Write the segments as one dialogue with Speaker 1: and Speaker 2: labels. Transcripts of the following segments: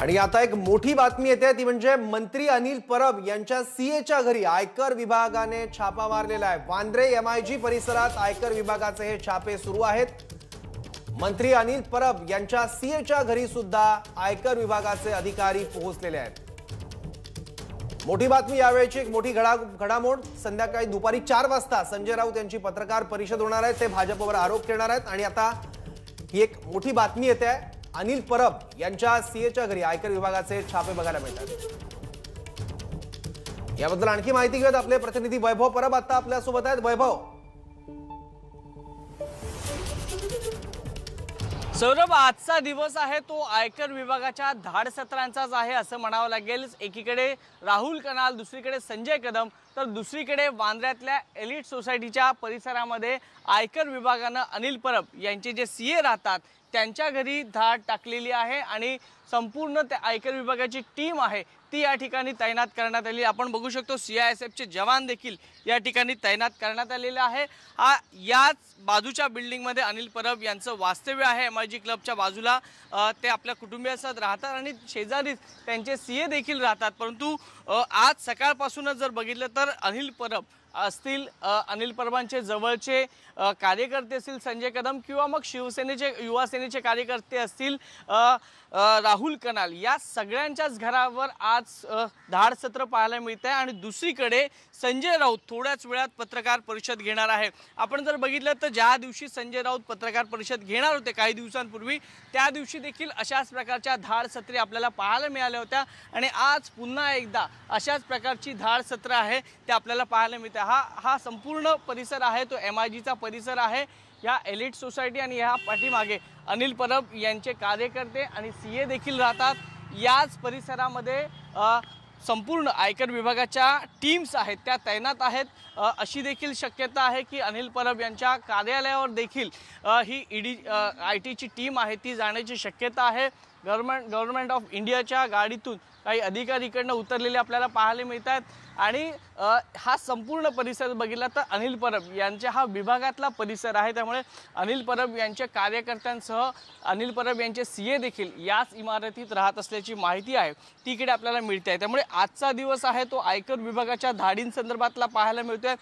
Speaker 1: आणि आता एक मोठी बातमी येते ती म्हणजे मंत्री अनिल परब यांच्या सीएच्या घरी आयकर विभागाने छापा मारलेला आहे वांद्रे एम परिसरात आयकर विभागाचे हे छापे सुरू आहेत मंत्री अनिल परब यांच्या सीएच्या घरी सुद्धा आयकर विभागाचे अधिकारी पोहोचलेले आहेत मोठी बातमी यावेळीची एक मोठी घडा घडामोड संध्याकाळी दुपारी चार वाजता संजय राऊत यांची पत्रकार परिषद होणार आहे ते भाजपवर आरोप करणार आहेत आणि आता ही एक मोठी बातमी येते अनिल परब यांच्या सीएच्या घरी आयकर विभागाचे छापे बघायला मिळतात याबद्दल आणखी माहिती घेऊयात आपले प्रतिनिधी वैभव परब आता आपल्यासोबत आहेत वैभव
Speaker 2: सौरभ आजचा दिवस आहे तो आयकर विभागाच्या धाड सत्रांचाच आहे असं म्हणावं लागेल एकीकडे राहुल कनाल दुसरीकडे संजय कदम तर दुसरीकडे वांद्र्यातल्या एलिट सोसायटीच्या परिसरामध्ये आयकर विभागानं अनिल परब यांचे जे सी ए राहतात त्यांच्या घरी धाड टाकलेली आहे आणि संपूर्ण त्या आयकर विभागाची टीम आहे ती या ठिकाणी तैनात करण्यात आली आपण बघू शकतो सी आय एस एफचे जवान देखील या ठिकाणी तैनात करण्यात आलेले आहे हा याच बाजूच्या बिल्डिंगमध्ये अनिल परब यांचं वास्तव्य आहे एम जी क्लबच्या बाजूला ते आपल्या कुटुंबियासह राहतात आणि शेजारीच त्यांचे सी ए देखील राहतात परंतु आज सकाळपासूनच जर बघितलं तर अनिल परब असतील अनिल परबांचे जवळचे कार्यकर्ते असतील संजय कदम किंवा मग शिवसेनेचे युवासेनेचे कार्यकर्ते असतील राहुल कनाल या सगळ्यांच्याच घरावर आज धाड सत्र पाहायला मिळत आहे आणि दुसरीकडे संजय राऊत थोड्याच वेळात पत्रकार परिषद घेणार आहे आपण जर बघितलं तर ज्या दिवशी संजय राऊत पत्रकार परिषद घेणार होते काही दिवसांपूर्वी त्या दिवशी देखील अशाच प्रकारच्या धाड आपल्याला पाहायला मिळाल्या होत्या आणि आज पुन्हा एकदा अशाच प्रकारची धाड सत्र आहे ते आपल्याला पाहायला मिळतं हा हा संपूर्ण परिसर आहे तो एम आय जीचा परिसर आहे या एलिट सोसायटी आणि ह्या पाठीमागे अनिल परब यांचे कार्यकर्ते आणि सी ए देखील राहतात याच परिसरामध्ये संपूर्ण आयकर विभागाच्या टीम्स आहेत त्या तैनात आहेत अशी देखील शक्यता आहे की अनिल परब यांच्या कार्यालयावर देखील ही ईडी आय टीची टीम आहे ती जाण्याची शक्यता आहे गव्हर्मेंट गव्हर्मेंट ऑफ इंडियाच्या गाडीतून काही अधिकारी इकडनं उतरलेले आपल्याला पाहायला मिळत आहेत आणि हा संपूर्ण परिसर बघितला तर अनिल परब यांच्या हा विभागातला परिसर आहे त्यामुळे अनिल परब यांच्या कार्यकर्त्यांसह अनिल परब यांचे सी ए देखील याच इमारतीत राहत असल्याची माहिती आहे तिकडे आपल्याला मिळते आहे त्यामुळे आजचा दिवस आहे तो आयकर विभागाच्या धाडींसंदर्भातला पाहायला मिळतोय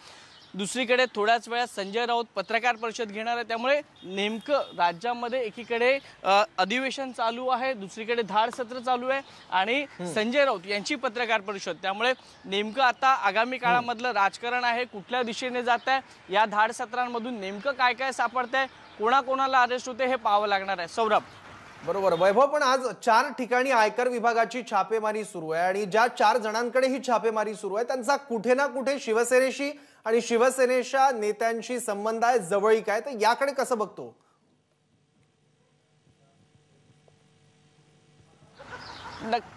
Speaker 2: दुसरीकडे थोड्याच वेळात संजय राऊत पत्रकार परिषद घेणार आहे त्यामुळे नेमकं राज्यामध्ये एकीकडे अधिवेशन चालू आहे दुसरीकडे धाड सत्र चालू आहे आणि संजय राऊत यांची पत्रकार परिषद त्यामुळे नेमकं आता आगामी काळामधलं राजकारण आहे कुठल्या दिशेने जात आहे या धाड सत्रांमधून नेमकं काय काय सापडतंय कोणाकोणाला अरेस्ट होते हे पाहावं लागणार आहे सौरभ
Speaker 1: बरोबर वैभव पण आज चार ठिकाणी आयकर विभागाची छापेमारी सुरू आहे आणि ज्या चार जणांकडे ही छापेमारी सुरू आहे त्यांचा कुठे ना कुठे शिवसेनेशी आणि शिवसेनेच्या नेत्यांशी संबंध आहे जवळीक आहे तर याकडे
Speaker 2: कसं बघतो नक्की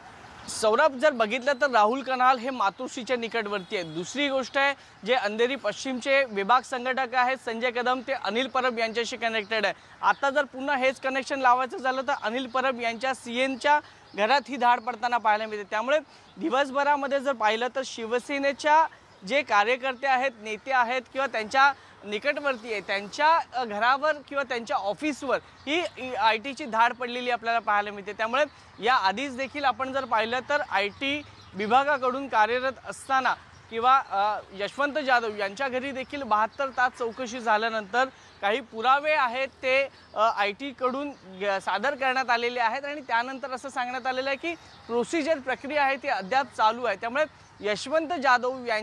Speaker 2: सौरभ जर बघितलं तर राहुल कनाल हे मातोश्रीच्या निकटवरती आहे दुसरी गोष्ट आहे जे अंधेरी पश्चिमचे विभाग संघटक आहेत संजय कदम ते अनिल परब यांच्याशी कनेक्टेड आहे आता जर पुन्हा हेच कनेक्शन लावायचं झालं तर अनिल परब यांच्या सी एनच्या घरात ही धाड पडताना पाहायला मिळते त्यामुळे दिवसभरामध्ये जर पाहिलं तर शिवसेनेच्या जे कार्यकर्ते आहेत नेते आहेत किंवा त्यांच्या निकटवर्ती आहे त्यांच्या घरावर किंवा त्यांच्या ऑफिसवर ही आय टीची धाड पडलेली आपल्याला पाहायला मिळते त्यामुळे या आधीच देखील आपण जर पाहिलं तर आय टी विभागाकडून कार्यरत असताना किंवा यशवंत जाधव यांच्या घरी देखील बहात्तर तास चौकशी झाल्यानंतर काही पुरावे आहेत ते आय टीकडून सादर करण्यात आलेले आहेत आणि त्यानंतर असं सांगण्यात आलेलं आहे की प्रोसिजर प्रक्रिया आहे ती अद्याप चालू आहे त्यामुळे यशवंत जाधव